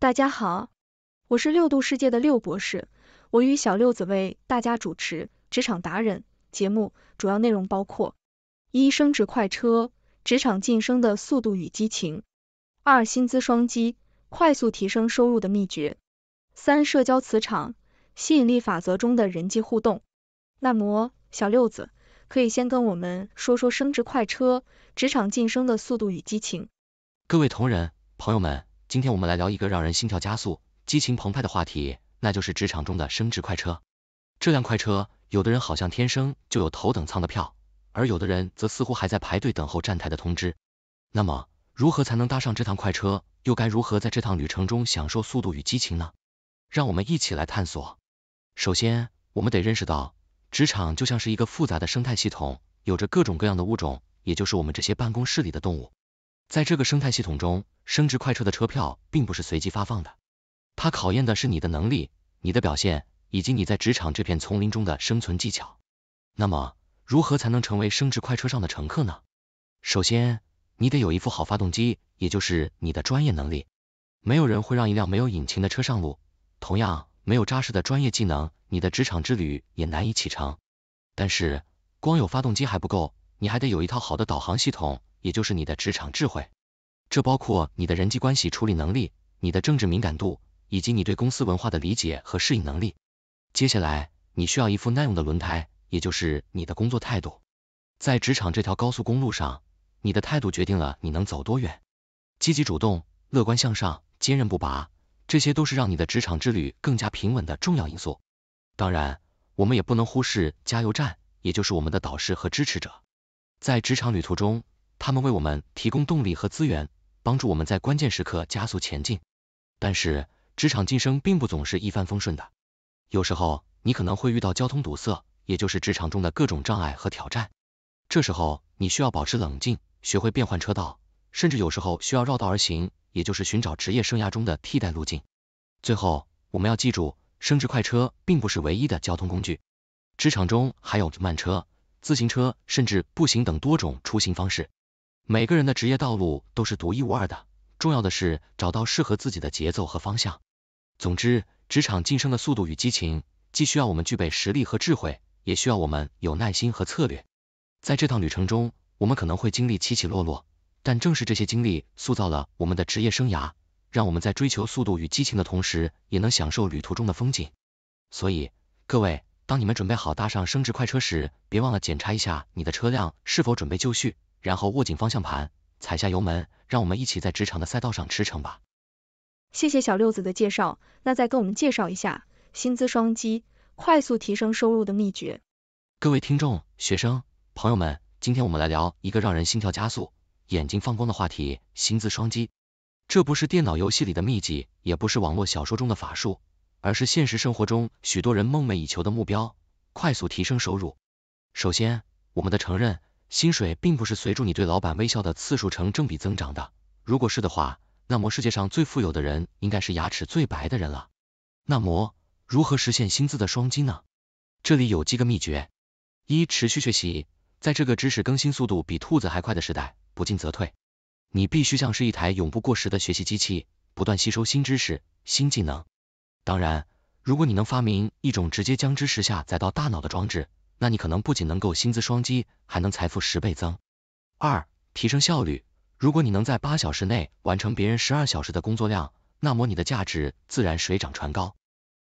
大家好，我是六度世界的六博士，我与小六子为大家主持《职场达人》节目，主要内容包括：一、升职快车，职场晋升的速度与激情；二、薪资双击，快速提升收入的秘诀；三、社交磁场，吸引力法则中的人际互动。那么，小六子可以先跟我们说说升职快车，职场晋升的速度与激情。各位同仁、朋友们。今天我们来聊一个让人心跳加速、激情澎湃的话题，那就是职场中的升职快车。这辆快车，有的人好像天生就有头等舱的票，而有的人则似乎还在排队等候站台的通知。那么，如何才能搭上这趟快车？又该如何在这趟旅程中享受速度与激情呢？让我们一起来探索。首先，我们得认识到，职场就像是一个复杂的生态系统，有着各种各样的物种，也就是我们这些办公室里的动物。在这个生态系统中，升职快车的车票并不是随机发放的，它考验的是你的能力、你的表现以及你在职场这片丛林中的生存技巧。那么，如何才能成为升职快车上的乘客呢？首先，你得有一副好发动机，也就是你的专业能力。没有人会让一辆没有引擎的车上路，同样，没有扎实的专业技能，你的职场之旅也难以启程。但是，光有发动机还不够，你还得有一套好的导航系统。也就是你的职场智慧，这包括你的人际关系处理能力、你的政治敏感度以及你对公司文化的理解和适应能力。接下来，你需要一副耐用的轮胎，也就是你的工作态度。在职场这条高速公路上，你的态度决定了你能走多远。积极主动、乐观向上、坚韧不拔，这些都是让你的职场之旅更加平稳的重要因素。当然，我们也不能忽视加油站，也就是我们的导师和支持者，在职场旅途中。他们为我们提供动力和资源，帮助我们在关键时刻加速前进。但是，职场晋升并不总是一帆风顺的，有时候你可能会遇到交通堵塞，也就是职场中的各种障碍和挑战。这时候，你需要保持冷静，学会变换车道，甚至有时候需要绕道而行，也就是寻找职业生涯中的替代路径。最后，我们要记住，升职快车并不是唯一的交通工具，职场中还有慢车、自行车甚至步行等多种出行方式。每个人的职业道路都是独一无二的，重要的是找到适合自己的节奏和方向。总之，职场晋升的速度与激情，既需要我们具备实力和智慧，也需要我们有耐心和策略。在这趟旅程中，我们可能会经历起起落落，但正是这些经历塑造了我们的职业生涯，让我们在追求速度与激情的同时，也能享受旅途中的风景。所以，各位，当你们准备好搭上升职快车时，别忘了检查一下你的车辆是否准备就绪。然后握紧方向盘，踩下油门，让我们一起在职场的赛道上驰骋吧。谢谢小六子的介绍，那再跟我们介绍一下薪资双击，快速提升收入的秘诀。各位听众、学生、朋友们，今天我们来聊一个让人心跳加速、眼睛放光的话题——薪资双击。这不是电脑游戏里的秘籍，也不是网络小说中的法术，而是现实生活中许多人梦寐以求的目标——快速提升收入。首先，我们的承认。薪水并不是随着你对老板微笑的次数成正比增长的。如果是的话，那么世界上最富有的人应该是牙齿最白的人了。那么，如何实现薪资的双击呢？这里有几个秘诀：一、持续学习，在这个知识更新速度比兔子还快的时代，不进则退，你必须像是一台永不过时的学习机器，不断吸收新知识、新技能。当然，如果你能发明一种直接将知识下载到大脑的装置，那你可能不仅能够薪资双击，还能财富十倍增。二、提升效率，如果你能在八小时内完成别人十二小时的工作量，那么你的价值自然水涨船高。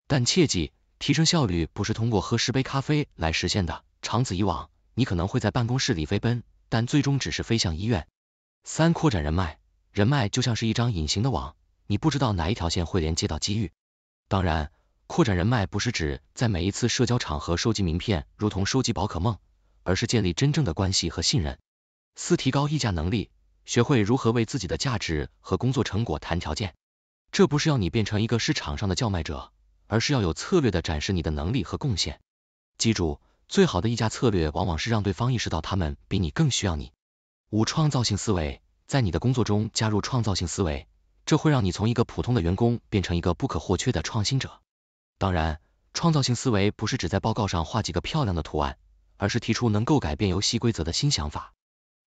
但切记，提升效率不是通过喝十杯咖啡来实现的。长此以往，你可能会在办公室里飞奔，但最终只是飞向医院。三、扩展人脉，人脉就像是一张隐形的网，你不知道哪一条线会连接到机遇。当然。扩展人脉不是指在每一次社交场合收集名片，如同收集宝可梦，而是建立真正的关系和信任。四、提高议价能力，学会如何为自己的价值和工作成果谈条件。这不是要你变成一个市场上的叫卖者，而是要有策略的展示你的能力和贡献。记住，最好的议价策略往往是让对方意识到他们比你更需要你。五、创造性思维，在你的工作中加入创造性思维，这会让你从一个普通的员工变成一个不可或缺的创新者。当然，创造性思维不是只在报告上画几个漂亮的图案，而是提出能够改变游戏规则的新想法。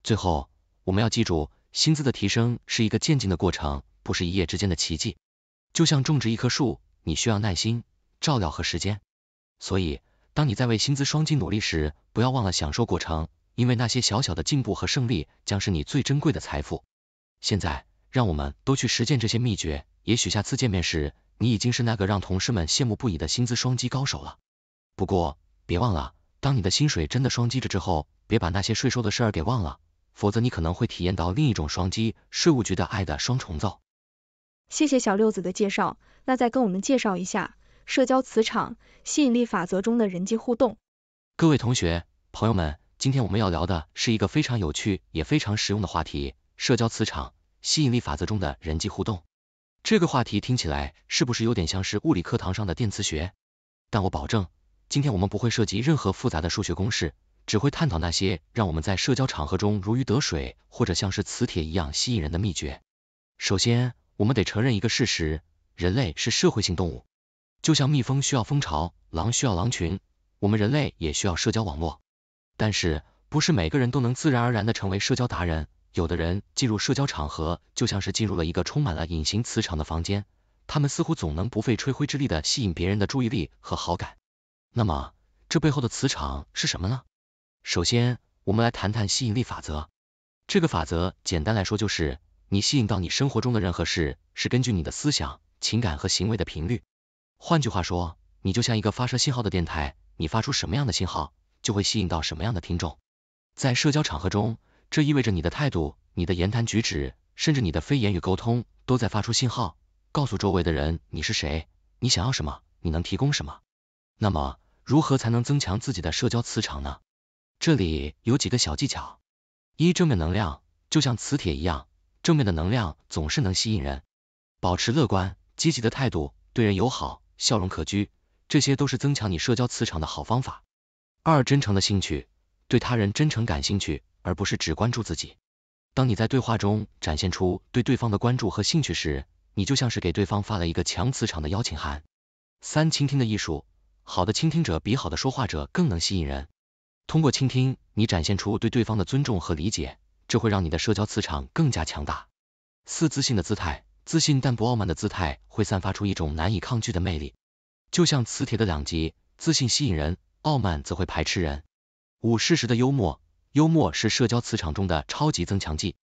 最后，我们要记住，薪资的提升是一个渐进的过程，不是一夜之间的奇迹。就像种植一棵树，你需要耐心、照料和时间。所以，当你在为薪资双击努力时，不要忘了享受过程，因为那些小小的进步和胜利，将是你最珍贵的财富。现在。让我们都去实践这些秘诀，也许下次见面时，你已经是那个让同事们羡慕不已的薪资双击高手了。不过别忘了，当你的薪水真的双击着之后，别把那些税收的事儿给忘了，否则你可能会体验到另一种双击税务局的爱的双重奏。谢谢小六子的介绍，那再跟我们介绍一下社交磁场吸引力法则中的人际互动。各位同学、朋友们，今天我们要聊的是一个非常有趣也非常实用的话题——社交磁场。吸引力法则中的人际互动这个话题听起来是不是有点像是物理课堂上的电磁学？但我保证，今天我们不会涉及任何复杂的数学公式，只会探讨那些让我们在社交场合中如鱼得水，或者像是磁铁一样吸引人的秘诀。首先，我们得承认一个事实：人类是社会性动物，就像蜜蜂需要蜂巢，狼需要狼群，我们人类也需要社交网络。但是，不是每个人都能自然而然的成为社交达人。有的人进入社交场合，就像是进入了一个充满了隐形磁场的房间，他们似乎总能不费吹灰之力的吸引别人的注意力和好感。那么，这背后的磁场是什么呢？首先，我们来谈谈吸引力法则。这个法则简单来说就是，你吸引到你生活中的任何事，是根据你的思想、情感和行为的频率。换句话说，你就像一个发射信号的电台，你发出什么样的信号，就会吸引到什么样的听众。在社交场合中。这意味着你的态度、你的言谈举止，甚至你的非言语沟通，都在发出信号，告诉周围的人你是谁，你想要什么，你能提供什么。那么，如何才能增强自己的社交磁场呢？这里有几个小技巧：一、正面能量就像磁铁一样，正面的能量总是能吸引人。保持乐观、积极的态度，对人友好、笑容可掬，这些都是增强你社交磁场的好方法。二、真诚的兴趣，对他人真诚感兴趣。而不是只关注自己。当你在对话中展现出对对方的关注和兴趣时，你就像是给对方发了一个强磁场的邀请函。三、倾听的艺术，好的倾听者比好的说话者更能吸引人。通过倾听，你展现出对对方的尊重和理解，这会让你的社交磁场更加强大。四、自信的姿态，自信但不傲慢的姿态会散发出一种难以抗拒的魅力，就像磁铁的两极，自信吸引人，傲慢则会排斥人。五、适时的幽默。幽默是社交磁场中的超级增强剂，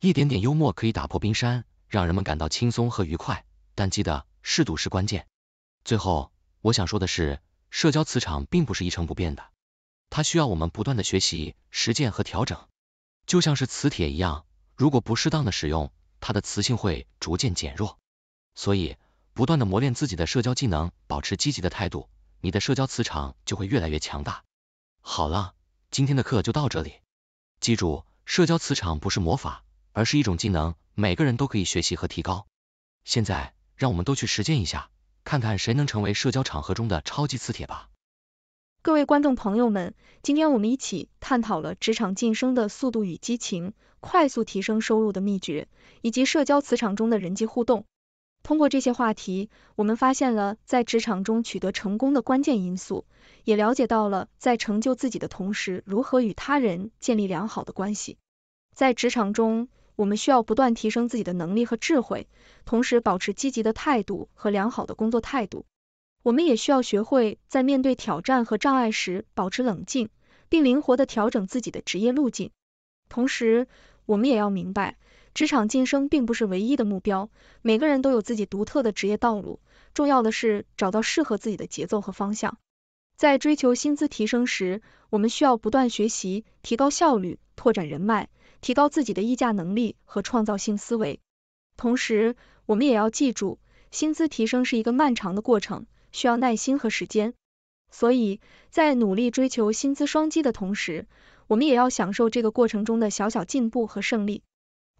一点点幽默可以打破冰山，让人们感到轻松和愉快。但记得适度是关键。最后，我想说的是，社交磁场并不是一成不变的，它需要我们不断的学习、实践和调整。就像是磁铁一样，如果不适当的使用，它的磁性会逐渐减弱。所以，不断的磨练自己的社交技能，保持积极的态度，你的社交磁场就会越来越强大。好了。今天的课就到这里，记住，社交磁场不是魔法，而是一种技能，每个人都可以学习和提高。现在，让我们都去实践一下，看看谁能成为社交场合中的超级磁铁吧。各位观众朋友们，今天我们一起探讨了职场晋升的速度与激情、快速提升收入的秘诀，以及社交磁场中的人际互动。通过这些话题，我们发现了在职场中取得成功的关键因素，也了解到了在成就自己的同时如何与他人建立良好的关系。在职场中，我们需要不断提升自己的能力和智慧，同时保持积极的态度和良好的工作态度。我们也需要学会在面对挑战和障碍时保持冷静，并灵活地调整自己的职业路径。同时，我们也要明白。职场晋升并不是唯一的目标，每个人都有自己独特的职业道路。重要的是找到适合自己的节奏和方向。在追求薪资提升时，我们需要不断学习，提高效率，拓展人脉，提高自己的议价能力和创造性思维。同时，我们也要记住，薪资提升是一个漫长的过程，需要耐心和时间。所以在努力追求薪资双击的同时，我们也要享受这个过程中的小小进步和胜利。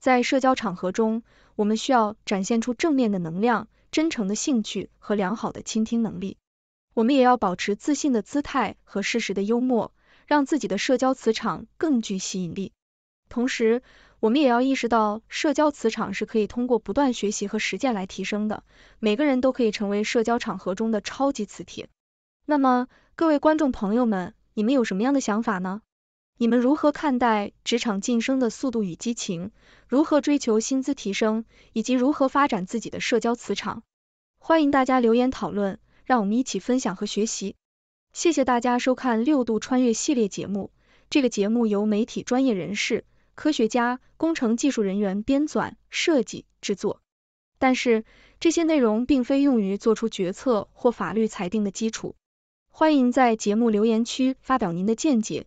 在社交场合中，我们需要展现出正面的能量、真诚的兴趣和良好的倾听能力。我们也要保持自信的姿态和适时的幽默，让自己的社交磁场更具吸引力。同时，我们也要意识到，社交磁场是可以通过不断学习和实践来提升的。每个人都可以成为社交场合中的超级磁铁。那么，各位观众朋友们，你们有什么样的想法呢？你们如何看待职场晋升的速度与激情？如何追求薪资提升，以及如何发展自己的社交磁场？欢迎大家留言讨论，让我们一起分享和学习。谢谢大家收看六度穿越系列节目。这个节目由媒体专业人士、科学家、工程技术人员编纂、设计、制作，但是这些内容并非用于做出决策或法律裁定的基础。欢迎在节目留言区发表您的见解。